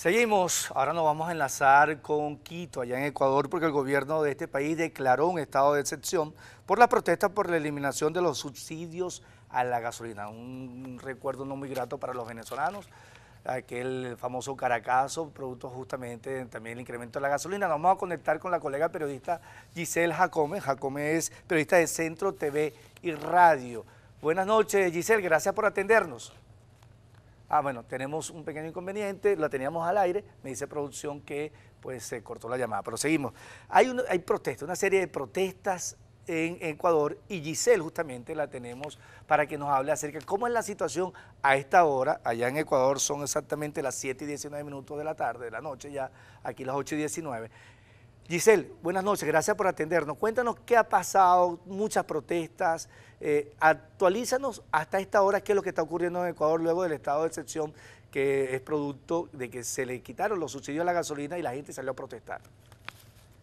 Seguimos, ahora nos vamos a enlazar con Quito, allá en Ecuador, porque el gobierno de este país declaró un estado de excepción por la protesta por la eliminación de los subsidios a la gasolina. Un recuerdo no muy grato para los venezolanos, aquel famoso caracazo, producto justamente también del incremento de la gasolina. Nos vamos a conectar con la colega periodista Giselle Jacome. Jacome es periodista de Centro TV y Radio. Buenas noches, Giselle, gracias por atendernos ah, bueno, tenemos un pequeño inconveniente, la teníamos al aire, me dice producción que pues se cortó la llamada, pero seguimos. Hay, hay protestas, una serie de protestas en Ecuador y Giselle justamente la tenemos para que nos hable acerca de cómo es la situación a esta hora, allá en Ecuador son exactamente las 7 y 19 minutos de la tarde, de la noche ya, aquí las 8 y 19. Giselle, buenas noches, gracias por atendernos. Cuéntanos qué ha pasado, muchas protestas. Eh, actualízanos hasta esta hora qué es lo que está ocurriendo en Ecuador luego del estado de excepción que es producto de que se le quitaron los subsidios a la gasolina y la gente salió a protestar.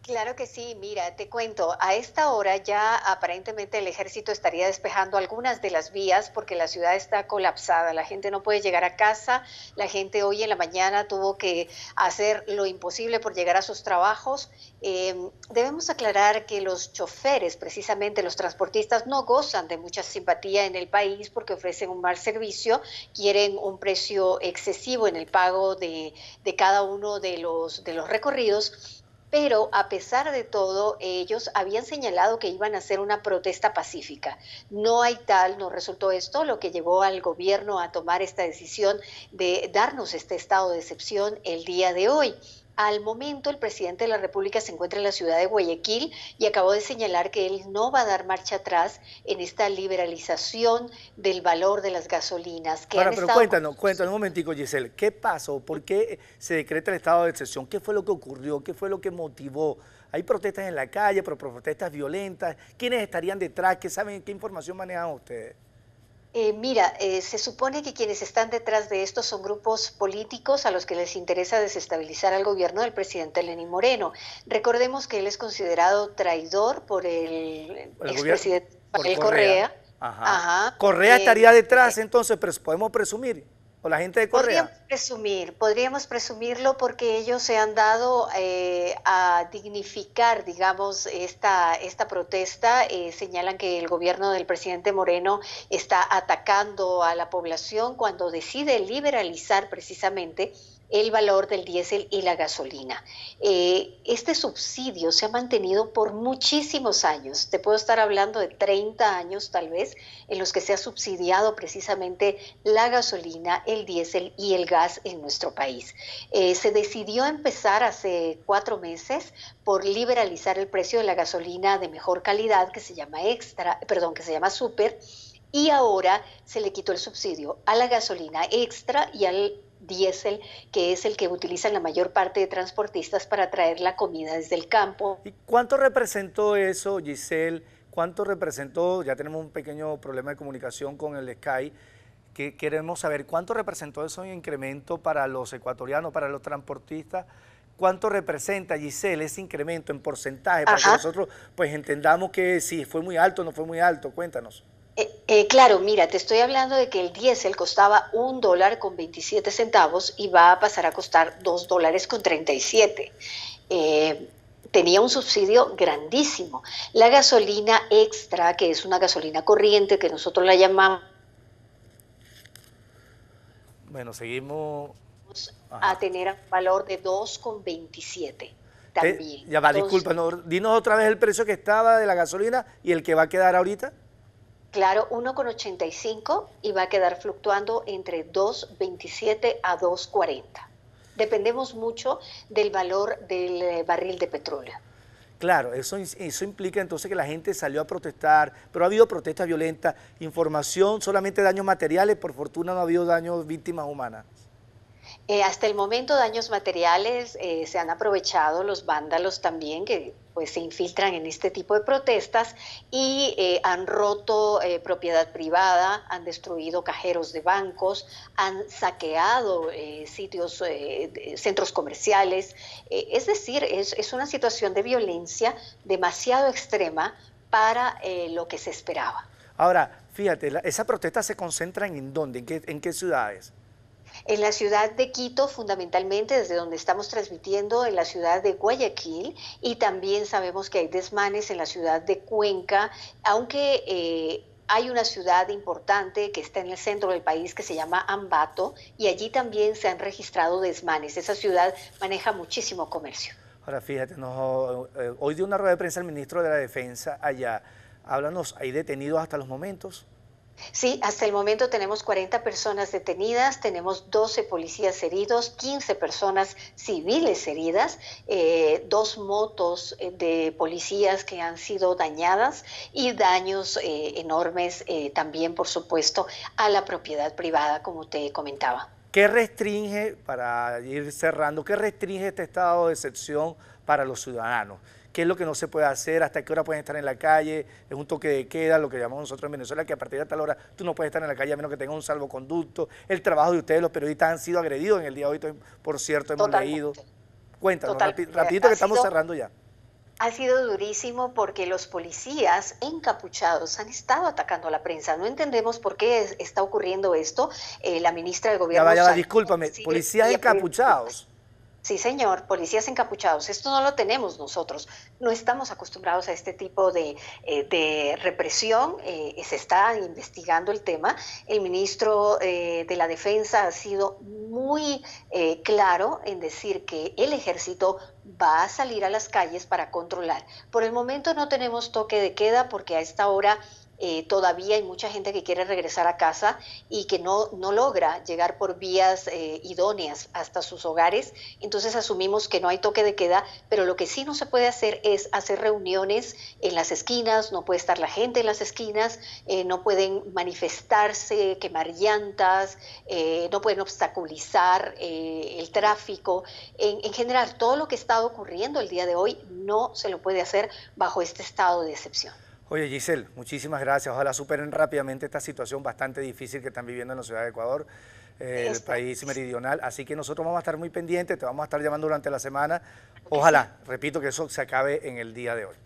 Claro que sí, mira, te cuento, a esta hora ya aparentemente el ejército estaría despejando algunas de las vías porque la ciudad está colapsada, la gente no puede llegar a casa, la gente hoy en la mañana tuvo que hacer lo imposible por llegar a sus trabajos. Em, debemos aclarar que los choferes, precisamente los transportistas, no gozan de mucha simpatía en el país porque ofrecen un mal servicio, quieren un precio excesivo en el pago de, cada uno de los recorridos pero a pesar de todo, ellos habían señalado que iban a hacer una protesta pacífica. No hay tal, no resultó esto, lo que llevó al gobierno a tomar esta decisión de darnos este estado de excepción el día de hoy. Al momento, el presidente de la República se encuentra en la ciudad de Guayaquil y acabó de señalar que él no va a dar marcha atrás en esta liberalización del valor de las gasolinas. Que Ahora, pero cuéntanos, cuéntanos un momentico, Giselle, ¿qué pasó? ¿Por qué se decreta el estado de excepción? ¿Qué fue lo que ocurrió? ¿Qué fue lo que motivó? Hay protestas en la calle, pero protestas violentas. ¿Quiénes estarían detrás? ¿Qué saben? ¿Qué información manejan ustedes? Eh, mira, eh, se supone que quienes están detrás de esto son grupos políticos a los que les interesa desestabilizar al gobierno del presidente Lenín Moreno. Recordemos que él es considerado traidor por el, expresidente Correa. Correa. Correa eh, estaría detrás, entonces, podemos presumir gente de Podríamos presumir, podríamos presumirlo porque ellos se han dado eh, a dignificar, digamos, esta, esta protesta. Eh, señalan que el gobierno del presidente Moreno está atacando a la población cuando decide liberalizar precisamente el valor del diésel y la gasolina. Eh, este subsidio se ha mantenido por muchísimos años, te puedo estar hablando de 30 años tal vez, en los que se ha subsidiado precisamente la gasolina, el diésel y el gas en nuestro país. Eh, se decidió empezar hace cuatro meses por liberalizar el precio de la gasolina de mejor calidad que se llama extra, perdón, que se llama super. Y ahora se le quitó el subsidio a la gasolina extra y al diésel, que es el que utilizan la mayor parte de transportistas para traer la comida desde el campo. ¿Y cuánto representó eso, Giselle? ¿Cuánto representó? Ya tenemos un pequeño problema de comunicación con el Sky. Que queremos saber cuánto representó eso en incremento para los ecuatorianos, para los transportistas. ¿Cuánto representa, Giselle, ese incremento en porcentaje? Para que nosotros pues entendamos que si fue muy alto o no fue muy alto. Cuéntanos. Eh, eh, claro, mira, te estoy hablando de que el diésel costaba un dólar con 27 centavos y va a pasar a costar dos dólares con 37. Eh, tenía un subsidio grandísimo. La gasolina extra, que es una gasolina corriente, que nosotros la llamamos... Bueno, seguimos... A tener un valor de 2,27 también. ya va, disculpa, dinos otra vez el precio que estaba de la gasolina y el que va a quedar ahorita. Claro, 1,85 y va a quedar fluctuando entre 2,27 a 2,40. Dependemos mucho del valor del eh, barril de petróleo. Claro, eso, eso implica entonces que la gente salió a protestar, pero ha habido protestas violentas, información, solamente daños materiales, por fortuna no ha habido daños víctimas humanas. Eh, hasta el momento daños materiales, eh, se han aprovechado los vándalos también que pues se infiltran en este tipo de protestas y eh, han roto propiedad privada, han destruido cajeros de bancos, han saqueado sitios, centros comerciales. es decir, es, es, una situación de violencia demasiado extrema para lo que se esperaba. Ahora, fíjate, esa protesta se concentra en dónde, en qué, en qué ciudades. En la ciudad de Quito, fundamentalmente desde donde estamos transmitiendo, en la ciudad de Guayaquil, y también sabemos que hay desmanes en la ciudad de Cuenca, aunque... Eh, hay una ciudad importante que está en el centro del país que se llama Ambato y allí también se han registrado desmanes. Esa ciudad maneja muchísimo comercio. Ahora fíjate, no, eh, eh, hoy dio una rueda de prensa el ministro de la Defensa allá. Háblanos, ¿hay detenidos hasta los momentos? Sí, hasta el momento tenemos 40 personas detenidas, tenemos 12 policías heridos, 15 personas civiles heridas, eh, dos motos eh, de policías que han sido dañadas y daños eh, enormes también, por supuesto, a la propiedad privada, como te comentaba. ¿Qué restringe, para ir cerrando, qué restringe este estado de excepción para los ciudadanos? qué es lo que no se puede hacer, hasta qué hora pueden estar en la calle, es un toque de queda, lo que llamamos nosotros en Venezuela, que a partir de tal hora tú no puedes estar en la calle a menos que tengas un salvoconducto. El trabajo de ustedes, los periodistas, han sido agredidos en el día de hoy, por cierto, hemos leído. Cuéntanos, rapidito que estamos cerrando ya. Ha sido durísimo porque los policías encapuchados han estado atacando a la prensa. No entendemos por qué está ocurriendo esto. Eh, la ministra de gobierno... Ya, discúlpame, policías encapuchados. Sí, señor, policías encapuchados. Esto no lo tenemos nosotros. No estamos acostumbrados a este tipo de, eh, represión. Eh, se está investigando el tema. El ministro eh, de la Defensa ha sido muy claro en decir que el ejército va a salir a las calles para controlar. Por el momento no tenemos toque de queda porque a esta hora eh, todavía hay mucha gente que quiere regresar a casa y que no, no logra llegar por vías eh, idóneas hasta sus hogares. Entonces asumimos que no hay toque de queda, pero lo que sí no se puede hacer es hacer reuniones en las esquinas, no puede estar la gente en las esquinas, eh, no pueden manifestarse, quemar llantas, no pueden obstaculizar el tráfico. en general, todo lo que está ocurriendo el día de hoy no se lo puede hacer bajo este estado de excepción. Oye Giselle, muchísimas gracias. Ojalá superen rápidamente esta situación bastante difícil que están viviendo en la ciudad de Ecuador, eh, el país meridional. Así que nosotros vamos a estar muy pendientes, te vamos a estar llamando durante la semana. Ojalá, repito, que eso se acabe en el día de hoy.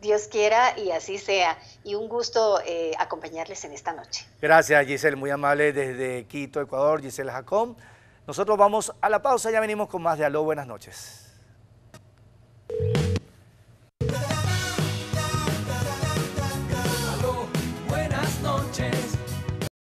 Dios quiera y así sea. Y un gusto eh, acompañarles en esta noche. Gracias Giselle, muy amable desde Quito, Ecuador, Giselle Jacón. Nosotros vamos a la pausa, ya venimos con más de Aló, buenas noches.